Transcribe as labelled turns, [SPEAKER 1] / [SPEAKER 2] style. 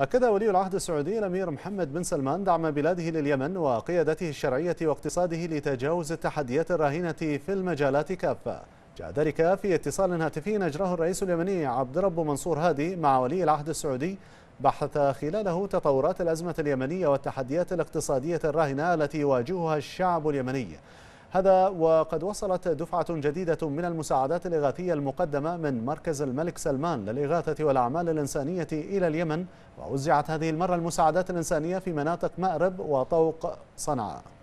[SPEAKER 1] أكد ولي العهد السعودي الأمير محمد بن سلمان دعم بلاده لليمن وقيادته الشرعية واقتصاده لتجاوز التحديات الراهنة في المجالات كافة جاء ذلك في اتصال هاتفي أجراه الرئيس اليمني عبد رب منصور هادي مع ولي العهد السعودي بحث خلاله تطورات الأزمة اليمنية والتحديات الاقتصادية الراهنة التي يواجهها الشعب اليمني هذا وقد وصلت دفعة جديدة من المساعدات الإغاثية المقدمة من مركز الملك سلمان للإغاثة والأعمال الإنسانية إلى اليمن ووزعت هذه المرة المساعدات الإنسانية في مناطق مأرب وطوق صنعاء